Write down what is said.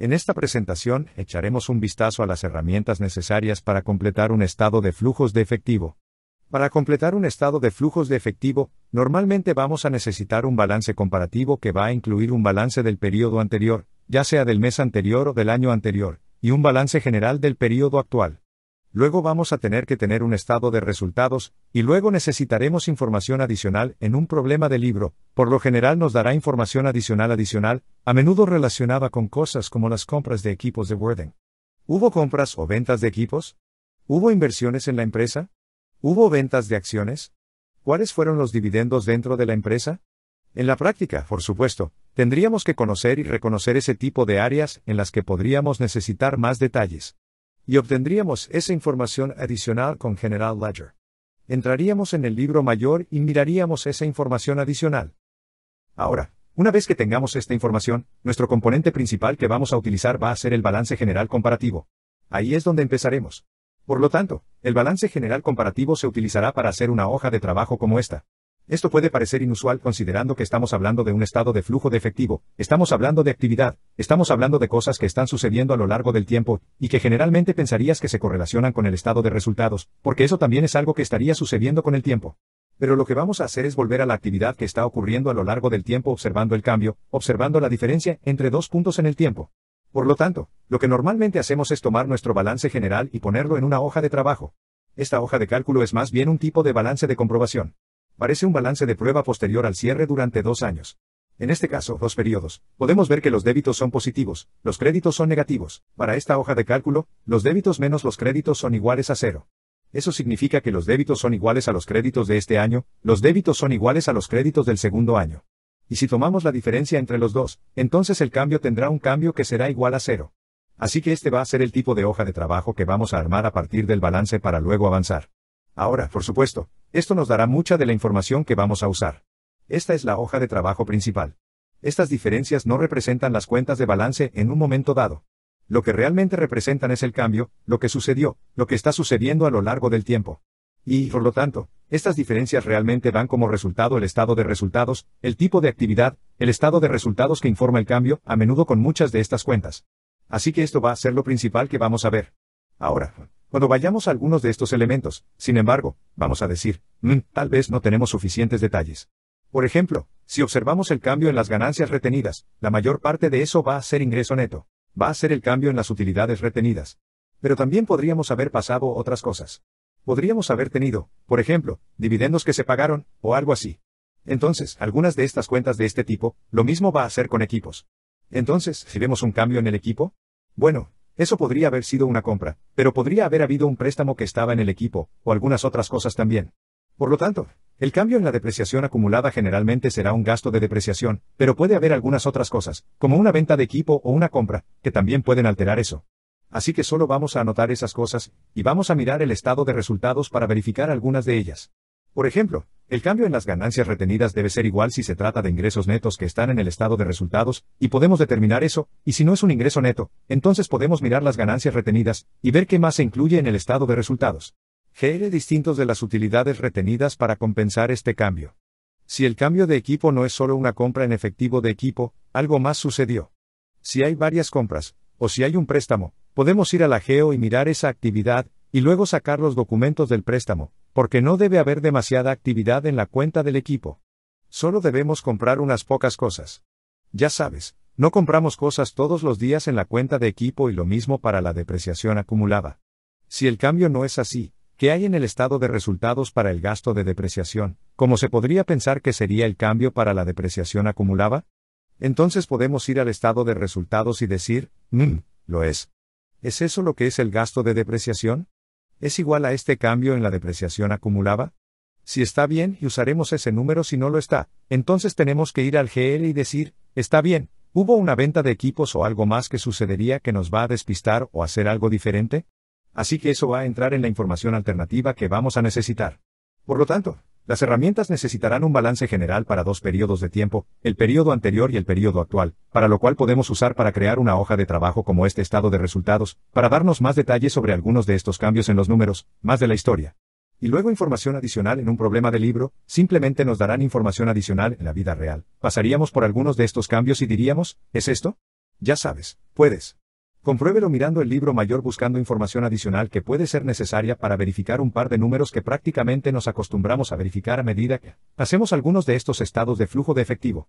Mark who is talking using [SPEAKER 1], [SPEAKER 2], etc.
[SPEAKER 1] En esta presentación, echaremos un vistazo a las herramientas necesarias para completar un estado de flujos de efectivo. Para completar un estado de flujos de efectivo, normalmente vamos a necesitar un balance comparativo que va a incluir un balance del periodo anterior, ya sea del mes anterior o del año anterior, y un balance general del periodo actual. Luego vamos a tener que tener un estado de resultados, y luego necesitaremos información adicional en un problema de libro, por lo general nos dará información adicional adicional, a menudo relacionada con cosas como las compras de equipos de Worden. ¿Hubo compras o ventas de equipos? ¿Hubo inversiones en la empresa? ¿Hubo ventas de acciones? ¿Cuáles fueron los dividendos dentro de la empresa? En la práctica, por supuesto, tendríamos que conocer y reconocer ese tipo de áreas en las que podríamos necesitar más detalles y obtendríamos esa información adicional con General Ledger. Entraríamos en el libro mayor y miraríamos esa información adicional. Ahora, una vez que tengamos esta información, nuestro componente principal que vamos a utilizar va a ser el balance general comparativo. Ahí es donde empezaremos. Por lo tanto, el balance general comparativo se utilizará para hacer una hoja de trabajo como esta. Esto puede parecer inusual considerando que estamos hablando de un estado de flujo de efectivo, estamos hablando de actividad, estamos hablando de cosas que están sucediendo a lo largo del tiempo, y que generalmente pensarías que se correlacionan con el estado de resultados, porque eso también es algo que estaría sucediendo con el tiempo. Pero lo que vamos a hacer es volver a la actividad que está ocurriendo a lo largo del tiempo observando el cambio, observando la diferencia entre dos puntos en el tiempo. Por lo tanto, lo que normalmente hacemos es tomar nuestro balance general y ponerlo en una hoja de trabajo. Esta hoja de cálculo es más bien un tipo de balance de comprobación parece un balance de prueba posterior al cierre durante dos años. En este caso, dos periodos, podemos ver que los débitos son positivos, los créditos son negativos. Para esta hoja de cálculo, los débitos menos los créditos son iguales a cero. Eso significa que los débitos son iguales a los créditos de este año, los débitos son iguales a los créditos del segundo año. Y si tomamos la diferencia entre los dos, entonces el cambio tendrá un cambio que será igual a cero. Así que este va a ser el tipo de hoja de trabajo que vamos a armar a partir del balance para luego avanzar. Ahora, por supuesto, esto nos dará mucha de la información que vamos a usar. Esta es la hoja de trabajo principal. Estas diferencias no representan las cuentas de balance en un momento dado. Lo que realmente representan es el cambio, lo que sucedió, lo que está sucediendo a lo largo del tiempo. Y, por lo tanto, estas diferencias realmente dan como resultado el estado de resultados, el tipo de actividad, el estado de resultados que informa el cambio, a menudo con muchas de estas cuentas. Así que esto va a ser lo principal que vamos a ver. Ahora, cuando vayamos a algunos de estos elementos, sin embargo, vamos a decir, mm, tal vez no tenemos suficientes detalles. Por ejemplo, si observamos el cambio en las ganancias retenidas, la mayor parte de eso va a ser ingreso neto, va a ser el cambio en las utilidades retenidas. Pero también podríamos haber pasado otras cosas. Podríamos haber tenido, por ejemplo, dividendos que se pagaron, o algo así. Entonces, algunas de estas cuentas de este tipo, lo mismo va a hacer con equipos. Entonces, si vemos un cambio en el equipo, bueno, eso podría haber sido una compra, pero podría haber habido un préstamo que estaba en el equipo, o algunas otras cosas también. Por lo tanto, el cambio en la depreciación acumulada generalmente será un gasto de depreciación, pero puede haber algunas otras cosas, como una venta de equipo o una compra, que también pueden alterar eso. Así que solo vamos a anotar esas cosas, y vamos a mirar el estado de resultados para verificar algunas de ellas. Por ejemplo, el cambio en las ganancias retenidas debe ser igual si se trata de ingresos netos que están en el estado de resultados, y podemos determinar eso, y si no es un ingreso neto, entonces podemos mirar las ganancias retenidas, y ver qué más se incluye en el estado de resultados. GL distintos de las utilidades retenidas para compensar este cambio. Si el cambio de equipo no es solo una compra en efectivo de equipo, algo más sucedió. Si hay varias compras, o si hay un préstamo, podemos ir a la GEO y mirar esa actividad, y luego sacar los documentos del préstamo, porque no debe haber demasiada actividad en la cuenta del equipo. Solo debemos comprar unas pocas cosas. Ya sabes, no compramos cosas todos los días en la cuenta de equipo y lo mismo para la depreciación acumulada. Si el cambio no es así, ¿qué hay en el estado de resultados para el gasto de depreciación? ¿Cómo se podría pensar que sería el cambio para la depreciación acumulada? Entonces podemos ir al estado de resultados y decir, mmm, lo es. ¿Es eso lo que es el gasto de depreciación? ¿Es igual a este cambio en la depreciación acumulada? Si está bien y usaremos ese número si no lo está, entonces tenemos que ir al GL y decir, está bien, ¿hubo una venta de equipos o algo más que sucedería que nos va a despistar o hacer algo diferente? Así que eso va a entrar en la información alternativa que vamos a necesitar. Por lo tanto, las herramientas necesitarán un balance general para dos periodos de tiempo, el periodo anterior y el periodo actual, para lo cual podemos usar para crear una hoja de trabajo como este estado de resultados, para darnos más detalles sobre algunos de estos cambios en los números, más de la historia. Y luego información adicional en un problema de libro, simplemente nos darán información adicional en la vida real. Pasaríamos por algunos de estos cambios y diríamos, ¿es esto? Ya sabes, puedes. Compruébelo mirando el libro mayor buscando información adicional que puede ser necesaria para verificar un par de números que prácticamente nos acostumbramos a verificar a medida que hacemos algunos de estos estados de flujo de efectivo.